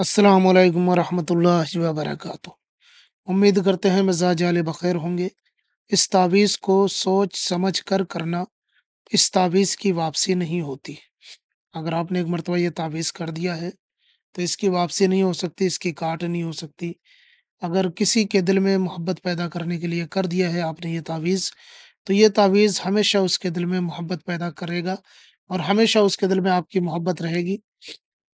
अस्सलाम वालेकुम वरहमतुल्लाहि वबरकातुहू उम्मीद करते हैं मिजाज आल बखैर होंगे इस तावीज़ को सोच समझ कर करना इस तावीज़ की वापसी नहीं होती अगर आपने एक मरतबा यह तावीज़ कर दिया है तो इसकी वापसी नहीं हो सकती इसकी काट नहीं हो सकती अगर किसी के दिल में मोहब्बत पैदा करने के लिए कर दिया है आपने ये तावीज़ तो ये तावीज़ हमेशा उसके दिल में मोहब्बत पैदा करेगा और हमेशा उसके दिल में आपकी मोहब्बत रहेगी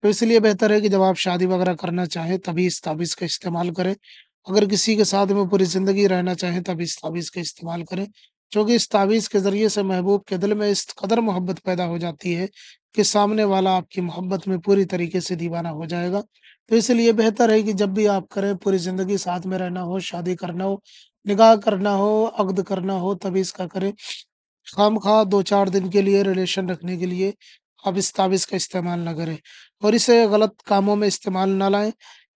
तो इसलिए बेहतर है कि जब आप शादी वगैरह करना चाहें तभी इस ताबीज़ का इस्तेमाल करें अगर किसी के साथ में पूरी ज़िंदगी रहना चाहें तभी इस ताबीज़ का इस्तेमाल करें क्योंकि इस ताबीज़ के ज़रिए से महबूब के दिल में इस कदर मोहब्बत पैदा हो जाती है कि सामने वाला आपकी मोहब्बत में पूरी तरीके से दीवाना हो जाएगा तो इसलिए बेहतर है कि जब भी आप करें पूरी ज़िंदगी साथ में रहना हो शादी करना हो निगाह करना हो अगद करना हो तभी इसका करें खाम खा दो चार दिन के लिए रिलेशन रखने के लिए इस ताबीज़ का इस्तेमाल ना करें और इसे गलत कामों में इस्तेमाल ना लाएं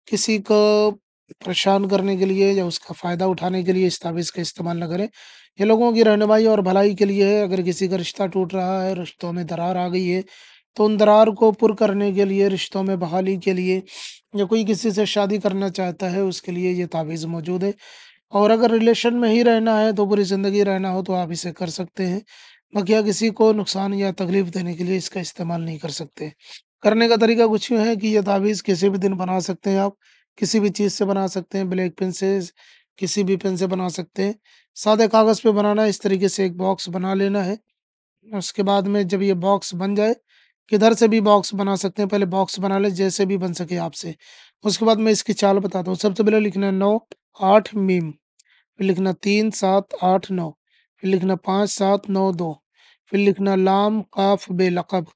किसी को परेशान करने के लिए या उसका फ़ायदा उठाने के लिए इस ताबीज़ का इस्तेमाल ना करें ये लोगों की रहनुमाई और भलाई के लिए है अगर किसी का रिश्ता टूट रहा है रिश्तों में दरार आ गई है तो उन दरार को पुर करने के लिए रिश्तों में बहाली के लिए या कोई किसी से शादी करना चाहता है उसके लिए ये ताबीज़ मौजूद है और अगर रिलेशन में ही रहना है तो पूरी ज़िंदगी रहना हो तो आप इसे कर सकते हैं बकिया किसी को नुकसान या तकलीफ देने के लिए इसका इस्तेमाल नहीं कर सकते करने का तरीका कुछ यूँ है कि यह तावीज़ तो किसी भी दिन बना सकते हैं आप किसी भी चीज़ से बना सकते हैं ब्लैक पेन से किसी भी पेन से बना सकते हैं सादे कागज़ पे बनाना इस तरीके से एक बॉक्स बना लेना है उसके बाद में जब ये बॉक्स बन जाए किधर से भी बॉक्स बना सकते हैं पहले बॉक्स बना ले जैसे भी बन सके आपसे उसके बाद मैं इसकी चाल बताता हूँ सबसे पहले लिखना है नौ आठ मीम फिर लिखना तीन सात आठ नौ फिर लिखना पाँच सात नौ दो फिर लिखना लाम काफ बेलकब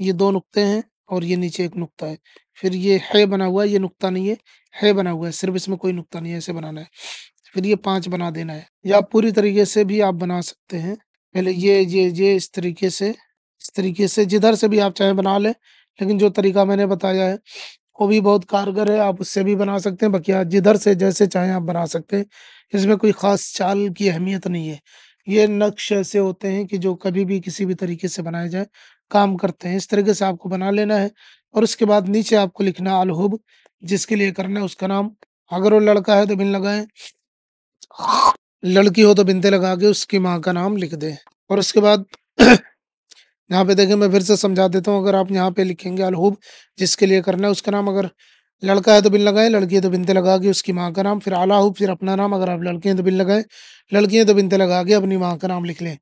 ये दो नुक्ते हैं और ये नीचे एक नुक्ता है फिर ये है बना हुआ है ये नुक्ता नहीं है है बना हुआ है सिर्फ इसमें कोई नुक्ता नहीं है ऐसे बनाना है फिर ये पांच बना देना है या पूरी तरीके से भी आप बना सकते हैं पहले ये ये ये इस तरीके से इस तरीके से जिधर से भी आप चाहे बना लें लेकिन जो तरीका मैंने बताया है वो भी बहुत कारगर है आप उससे भी बना सकते हैं बाकी जिधर से जैसे चाहें आप बना सकते हैं इसमें कोई ख़ास चाल की अहमियत नहीं है ये नक्श ऐसे होते हैं कि जो कभी भी किसी भी तरीके से बनाए जाए काम करते हैं इस तरीके से आपको बना लेना है और उसके बाद नीचे आपको लिखना अलहुब जिसके लिए करना है उसका नाम अगर वो लड़का है तो बिन लगाए लड़की हो तो बिनते लगा के उसकी माँ का नाम लिख दे और उसके बाद यहाँ पे देखें मैं फिर से समझा देता हूँ अगर आप यहाँ पे लिखेंगे अलहूब जिसके लिए करना है उसका नाम अगर लड़का है तो बिल लगाए लड़की है तो बिनते लगा के उसकी माँ का नाम फिर आला हो फिर अपना नाम अगर आप हैं तो बिन लगाए है तो बिनते लगा के अपनी माँ का नाम लिख लें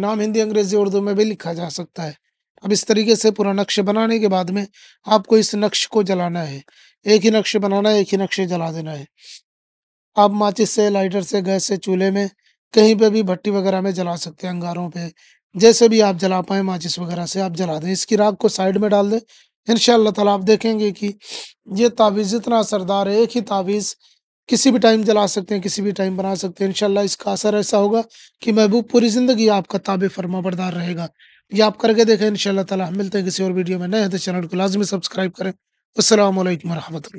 नाम हिंदी अंग्रेजी उर्दू में भी लिखा जा सकता है अब इस तरीके से पूरा नक्श बनाने के बाद में आपको इस नक्श को जलाना है एक ही नक्श बनाना है एक ही नक्शे जला देना है आप माचिस से लाइटर से गैस से चूल्हे में कहीं पर भी भट्टी वगैरह में जला सकते हैं अंगारों पर जैसे भी आप जला पाए माचिस वगैरह से आप जला दें इसकी राख को साइड में डाल दें इन ताला आप देखेंगे कि ये तावीज़ इतना असरदार है एक ही तावीज़ किसी भी टाइम जला सकते हैं किसी भी टाइम बना सकते हैं इनशाला इसका असर ऐसा होगा कि महबूब पूरी ज़िंदगी आपका ताब फरमा बरदार रहेगा ये आप करके देखें इन तला मिलते हैं किसी और वीडियो में नए हैं तो चैनल को लाजमी सब्सक्राइब करें असल वरहमल